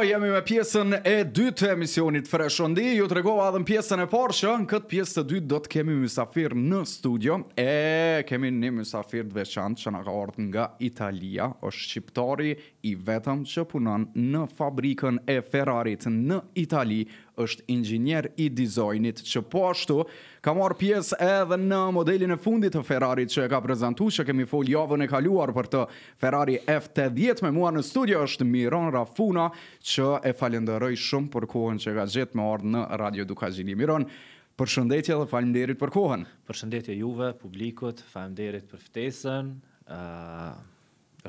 Po jemi me pjesën e dytë të emisionit Fresh on D. Ju tregova edhe pjesën e parë që në këtë pjesë të dytë do të kemi mysafir në studio. E kemi një mysafir të veçantë që na ka nga Italia, është shqiptari i vetëm që punon në fabrikën e Ferrarit në Itali, është inxhinier i dizajnit që po ashtu ka marrë pjesë edhe në modelin e fundit të Ferrari që e ka prezantuar që kemi fol javën e kaluar për të Ferrari F80 me mua në studio është Miron Rafuna që e falenderoj shumë për kohën që ka gjetë me ardhë në Radio Dukazhini. Miron, përshëndetje dhe falimderit për kohën. Përshëndetje juve, publikut, falimderit për ftesën, uh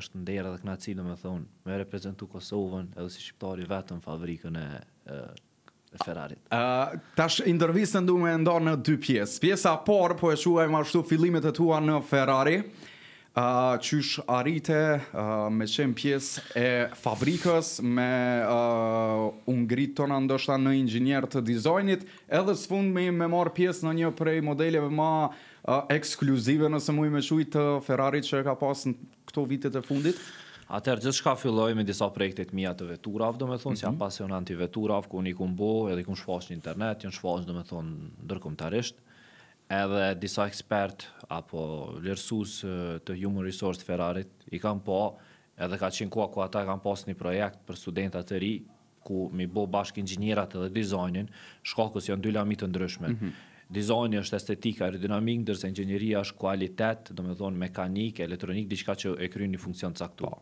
është ndera dhe knaci do me thonë me reprezentu Kosovën edhe si shqiptari vetëm fabrikën e, e e Ferrarit. Ë uh, tash intervistën duam me ndar në dy pjesë. Pjesa parë po e shuajmë ashtu fillimet e tua në Ferrari. Ë uh, qysh arrite uh, me çem pjesë e fabrikës me ë uh, u tona ndoshta në inxhinier të dizajnit, edhe së fund me marr pjesë në një prej modeleve më uh, ekskluzive nëse mua më shujt të Ferrarit që ka pas në këto vitet e fundit. Atëherë gjithë shka filloj me disa projekte të mija të veturav, do me thonë, mm -hmm. si jam mhm. pasionant i veturav, ku unë i kumbo, edhe i kumë shfaq në internet, jënë shfaq, do me thonë, ndërkomtarisht, edhe disa ekspert, apo lërsus të Human Resource të Ferrarit, i kam po, edhe ka qenë kua ku ata kam pas një projekt për studentat të ri, ku mi bo bashkë inxinjerat edhe dizajnin, shkakus janë dy lamit të ndryshme. Mm -hmm dizajni është estetika, aerodinamik, ndërsa inxhinieria është cilësi, domethënë mekanik, elektronik, diçka që e kryen një funksion caktuar.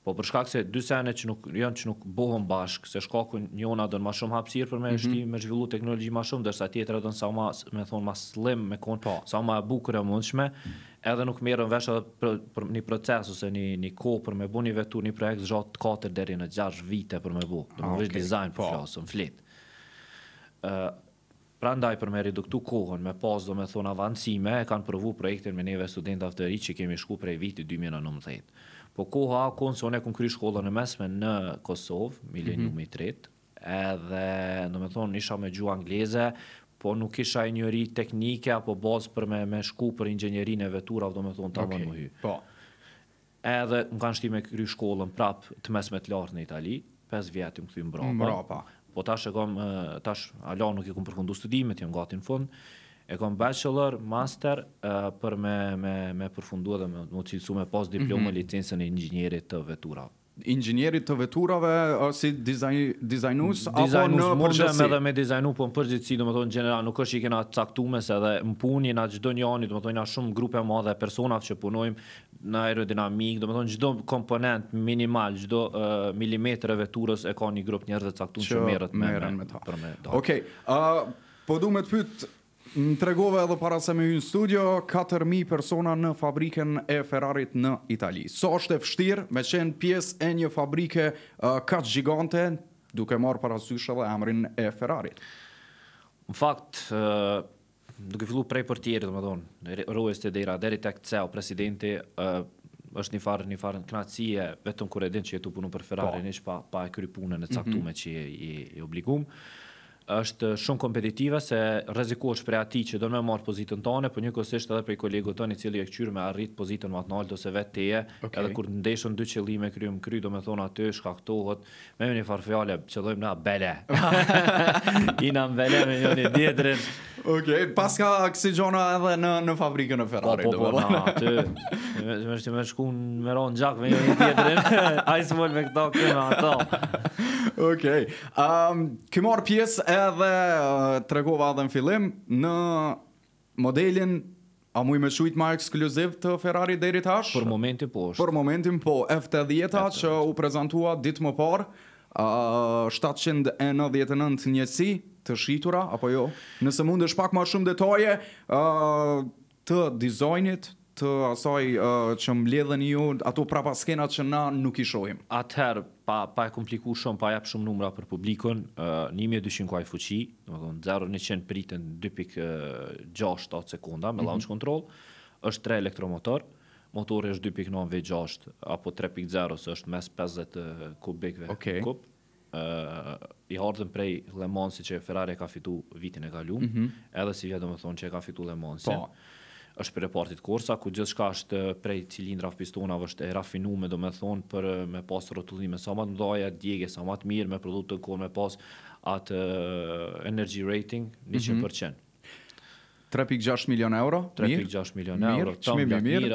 Po për shkak se dy sene që nuk janë që nuk bëhen bashk, se shkakun një ona don më shumë hapësir për mëshirë, mhm. mm -hmm. më zhvillu teknologji më shumë, ndërsa tjetra don sa më, më thon më slim më kon, pa. Po. sa më e bukur e mundshme, edhe nuk merren vesh edhe për, për një proces ose një një kohë për me bën një vetë një projekt zot katër deri në 6 vite për me bëu. Do të bësh dizajn po flasum flit. Pra ndaj për me reduktu kohën, me pas do me thonë avancime, e kanë përvu projektin me neve studenta të rritë që kemi shku prej viti 2019. Po koha konë, se one e kry shkollën e mesme në Kosovë, milenium mhm. i tretë, edhe do me thonë isha me gju angleze, po nuk isha e njëri teknike apo bazë për me, me shku për ingjenjeri në vetur, apo do me thonë të avën okay, Po. Edhe më kanë shti me kry shkollën prap të mesme të lartë në Itali, 5 vjetë më këthy më brapa. brapa po tash e kam tash ala nuk e kam përfunduar studimet, jam gati në fund. E kam bachelor, master për me me me përfunduar dhe me mund të cilësu me pas diplomën mhm. licencën e inxhinierit të veturave inxhinierit të veturave ose dizajn dizajnus, apo në mundja më me dizajnu po në përgjithësi domethënë në general, nuk është i kena caktume, se edhe në punë na çdo njëri domethënë na shumë grupe më dhe personat që punojmë në aerodinamik domethënë çdo komponent minimal çdo uh, milimetër e veturës e ka një grup njerëz të caktuar që merret me, me, me, me ta. Okej, okay. uh, po duhet të pytë, Në tregove edhe para se me në studio, 4.000 persona në fabriken e Ferrarit në Itali. So është e fështirë me qenë pjesë e një fabrike uh, kaq gigante, duke marë parasysh edhe emrin e Ferrarit. Në fakt, uh, duke fillu prej për tjerë, dhe më donë, rojës të dheri deri tek ceo, presidenti, uh, është një farë, një farë në knatësie, vetëm kur e din që jetu punu për Ferrari, pa. Po. një që pa, pa e kërë punën e caktume mm -hmm. që i, i, i obligumë është shumë kompetitive se rrezikohet për atë që do më marr pozitën tonë, por njëkohësisht edhe për kolegut tonë i cili e kthyr me arrit pozitën më të lartë ose vetë teje, okay. edhe kur ndeshën dy qëllime kryem kry, do më thon aty shkaktohet me një farfiale, fjalë, qëllojmë na bele. I na bele me një dietrë. Okej, okay, pas ka oksigjona edhe në në fabrikën e Ferrari. Po, po, po, na, aty. Më shtim më shkon me ron xhak me një dietrë. Ai smol me këto këna ato. Okej. Okay. Um, kë mor pjesë edhe të regova edhe në fillim në modelin A mu i me shujt ma ekskluziv të Ferrari dheri tash? Për momentin po është. Për momentin po, f 10 që u prezentua ditë më parë, uh, 799 njësi të shitura, apo jo? Nëse mund është pak ma shumë detaje, uh, të dizajnit, të asaj uh, që mbledhen ju ato prapa skenat që na nuk i shohim. Atëherë pa pa e komplikuar shumë, pa jap shumë numra për publikun, uh, 1200 kuaj fuqi, domethënë 0 100 pritën 2.6 uh, sekonda me mhm. launch control, mm -hmm. është tre elektromotor, motori është 2.9 V6 apo 3.0 ose është mes 50 kubikëve. Okay. Kub uh, i hartën prej Le Mansi që Ferrari ka fitu vitin e kaluar, mm -hmm. edhe si vjen domethënë që ka fitu Le Mansi. Po është për reportit kursa, ku gjithë shka është prej cilindrave pistonave është e rafinu me do me thonë për me pas rotullime sa më të mdoja, djege sa më mirë, me produkt të me pas atë energy rating 100%. Mm -hmm. 3.6 milion euro. 3.6 milion euro. Mir, mi mirë.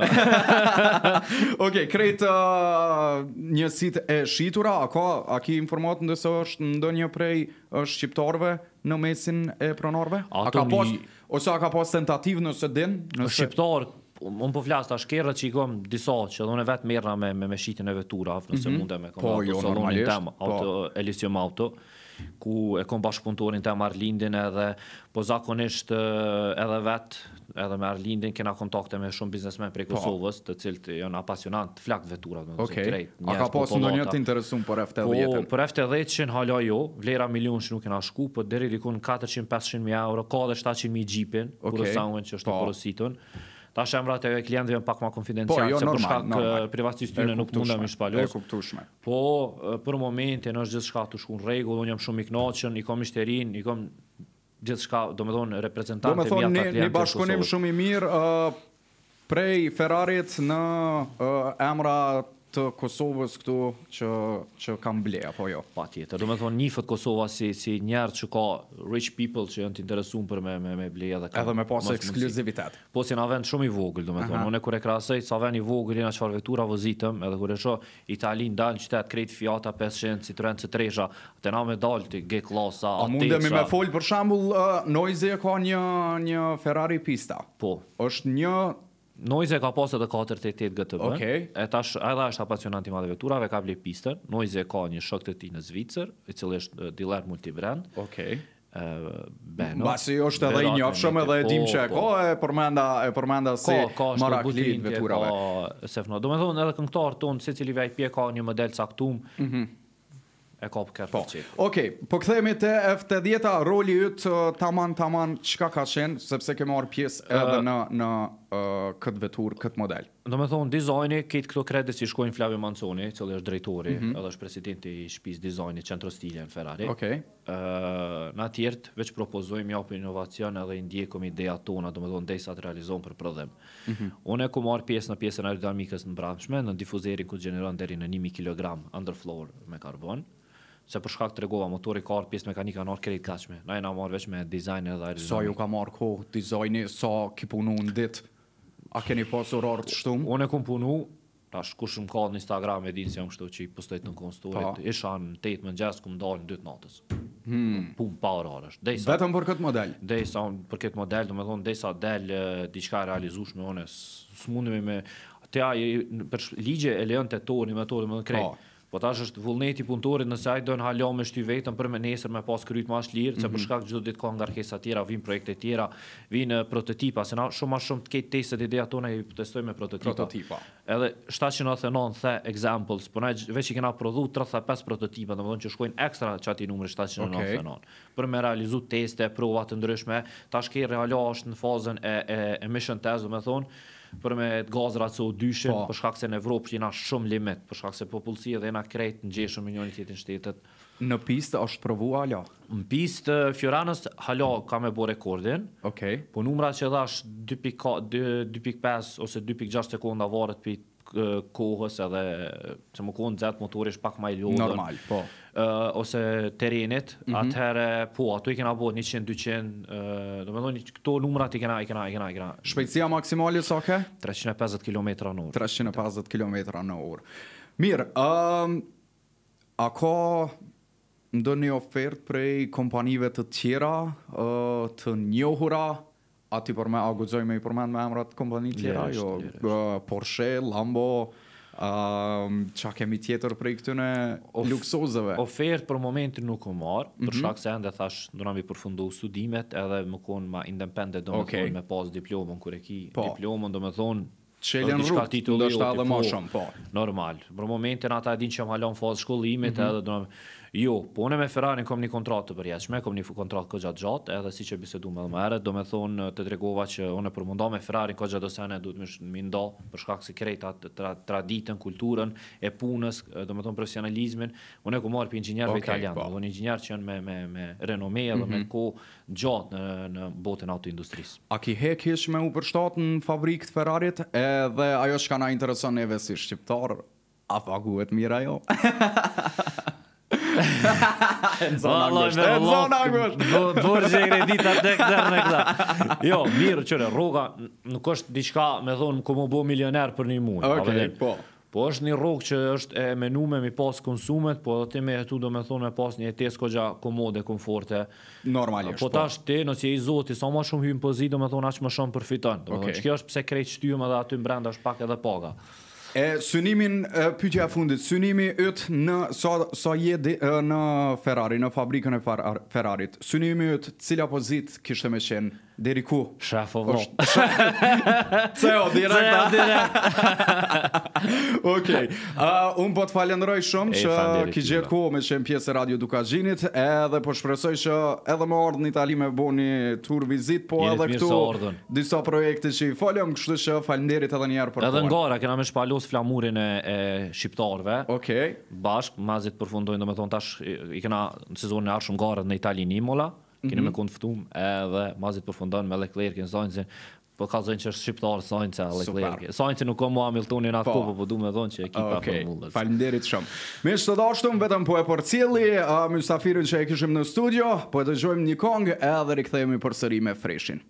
Okej, ok, krejtë uh, një sit e shitura, a ka, a ki informatë në dësë është në do një prej është shqiptarve në mesin e pronorve? A, a ka mi... ose a ka pas tentativë nëse dinë? din? Nëse... unë po flas tash shkerë që i kom disa që dhune vetë mërëna me, me, me shqitin e veturave, nëse mm -hmm. e me po, komë jo, po, auto, jo, auto, po. auto, elisium auto, ku e kom bashkëpunëtorin të Marlindin edhe, po zakonisht eh, edhe vetë, edhe me Arlindin kena kontakte me shumë biznesmen prej po. Kosovës, të cilët janë apasionant të flakë vetura. Okej, okay. a ka pas po ndonjë të interesum për FT10? Po, për FT10 që në hala jo, vlera milion që nuk kena shku, për po deri dikun 400 500000 euro, ka dhe 700.000 mi gjipin, okay. kërësangën që është të porositën. Ta shë emrat e klientëve pak ma konfidencial, po, jo, se normal, përshka kë po, të në nuk të mundëm i shpalos. E kuptushme. Po, për momente, është gjithë shka të shkun regu, unë jam shumë knoqën, i kom ishterin, i kom gjithë shka, do me thonë, reprezentante vjatë të klientëve. Do me thonë, një bashkunim shumë i mirë, uh, prej Ferrarit në uh, emrat të Kosovës këtu që që kanë ble apo jo? Patjetër. Do të thonë nifët Kosova si si njerëz që ka rich people që janë të interesuar për me me me ble edhe Edhe me pas ekskluzivitet. Po si na vend shumë i vogël, do të thonë. Unë kur e krahasoj sa vend i vogël janë çfarë vetura vozitëm, edhe kur e shoh Italinë dalë qytet krejt Fiat 500 Citroën c 3 atë na me dalë ti G-klasa, atë. A mundemi me fol për shembull uh, Noize ka një një Ferrari pista. Po. Është një Noize ka pasur edhe 488 GTB. Okej. Okay. E tash edhe është apasionant i madh i veturave, ka vlerë pistë. Noize ka një shok të tij në Zvicër, i cili është dealer multibrand. Okej. Okay. Ëh, Basi është edhe i njohshëm edhe e dim po, që e po. ka, e përmenda e përmenda si ka, ka veturave. Po, se fno. Do të thonë edhe këngëtar ton secili VIP ka një model caktum, Mhm. Mm e ka për po. kërë po. qipë. Ok, po këthejmi të 80 a roli yt taman, taman, çka ka qenë, sepse ke marë pjesë edhe uh, në, në Uh, këtë vetur, këtë model. Do me thonë, dizajni, këtë këto kredi si shkojnë Flavio Manconi, cëllë është drejtori, mm -hmm. edhe është presidenti i shpiz dizajni, qëndro stilje në Ferrari. Okay. Uh, na tjertë, veç propozojmë ja për inovacion edhe i ndjekëm ideja tona, do me thonë, ndesat të realizohen për prodhem. Mm -hmm. Unë e ku marë pjesë në pjesën aerodinamikës në bramshme, në difuzerin ku të deri në 1000 kg underfloor me karbon, Se për shkak të regova, motori ka arë pjesë mekanika në arë kërit kashme. Na e na marrë veç me dizajnë edhe... Sa so ju ka marrë ko dizajnë, sa so ki punu në ditë? A keni pas orar të shtum? Unë e kom punu, tash kush më ka në Instagram e dinë se jam kështu që i postoj të kon Isha në 8 më ngjas ku më dalin 2 natës. Hm, pun pa orarësh. Dhe vetëm për këtë model. Dhe sa për këtë model, domethënë dhe sa del diçka e realizueshme unë, smundemi me, me te ai për ligje e lejon të tonë me tonë më krejt. Po tash është vullneti punëtorit nëse ai don halo me shty vetëm për më nesër me pas kryt më lirë, mm -hmm. se për mhm. shkak çdo ditë ka ngarkesa të tjera, vin projekte të tjera, vin prototipa, se na shumë më shumë të ketë testet ideja tona i testojmë me prototipa. prototipa. Edhe 799 the examples, po na veç i kena prodhu 35 prototipa, domethënë që shkojnë ekstra çati numri 799. Okay. Për me realizu teste, prova të ndryshme, tash ke realo është në fazën e, e, e mission test, domethënë, për me të gazra të so po. për shkak se në Evropë që jena shumë limit, për shkak se popullësia dhe jena krejt në gjeshëm në njënë tjetin shtetet. Në pistë është provu alo? Në pistë Fjoranës, halo, ka me bo rekordin, okay. po numra që dhash 2.5 ose 2.6 sekunda varet për kohës edhe se më kohën zetë motori është pak ma i Normal, po. Uh, ose terenit, mm -hmm. atëherë, po, ato i kena bo 100-200, do me këto numrat i kena, i kena, i kena, i kena. Shpejtësia maksimalit, sa so 350 km në orë. 350 km në orë. Mirë, um, a ka ndër një ofertë prej kompanive të tjera, uh, të njohura, A ti për me agudzoj me i përmen me emrat kompani tjera, jo, uh, Porsche, Lambo, uh, qa kemi tjetër për i këtune of, Ofert për momentin nuk o marë, mm -hmm. për mhm. shak se ende thash, në nëmi përfundu studimet edhe më konë ma independent, do më okay. thonë me pas diplomën, e ki po. diplomën, do më thonë, që në rrugë, në të ma shumë, po. Normal, për momentin ata e din që më halon fazë shkollimit, mm -hmm. edhe do nëmi, Jo, po unë me Ferrari kom një kontratë të më kom një kontratë këgja gjatë, edhe si që bisedu me dhe më herët, do me thonë të tregova që unë e përmunda me Ferrari në këgja do duhet du të më shë për shkak se krejta traditën, kulturën, e punës, do me thonë profesionalizmin, unë e ku marë për po. inxhinier okay, italianë, unë ingjiner që janë me, me, me renome mm -hmm. dhe me mhm. ko gjatë në, në botën auto industrisë. A ki hek ish me u përshtatë në fabrikë të Ferrarit, edhe ajo që na intereson neve si shqiptar? a mira jo? Në zonë anglisht, në zonë anglisht. Burgje i redita të dhe në këtër. Jo, mirë qëre, rruga nuk është diçka, me thonë ku mu bo milioner për një mujë. Ok, po. Po është një rrugë që është e menuar me pas konsumet, po edhe me tu do të thonë me pas një etes koxha komode, komforte. Normalisht. Po, po tash ti, nëse je i zoti, sa më shumë hyn pozitë, do të thonë aq më shumë përfiton. Do të kjo është pse krejt shtyhem edhe aty brenda është pak edhe paga. E synimin e pyetja e fundit, synimi yt në sa so, sa je di, në Ferrari, në fabrikën e far, Ferrarit. Synimi yt, cila pozit kishte më qenë deri ku? Shafovon. Sa o dira ta. Okej. Okay. uh, un po të falenderoj shumë që ki gjetë kohë me çem pjesë radio Dukazhinit, edhe po shpresoj që edhe më ardhni po të me buni tur vizit, po edhe këtu disa projekte që i folëm, kështu që falënderit edhe një herë për këtë. Edhe ngora kena më shpalos flamurin e, e shqiptarëve. Okej. Okay. Bashk mazi të përfundojnë domethënë tash i, i kena në sezonin e ardhshëm garë në Itali Nimola. Mm -hmm. Kënë me këndë edhe mazit përfundon me Leclerc klerë kënë Po ka zonë që është shqiptarë, sajnë që alë nuk ka mua Hamiltonin atë po. kupë, po, po du me dhonë që e kipa për mullës. Oke, falimderit shumë. Mishë të dashtum, vetëm po e për cili, Mjusafirin që e kishim në studio, po e të gjojmë një kongë edhe rikëthejmë i përsëri me freshin.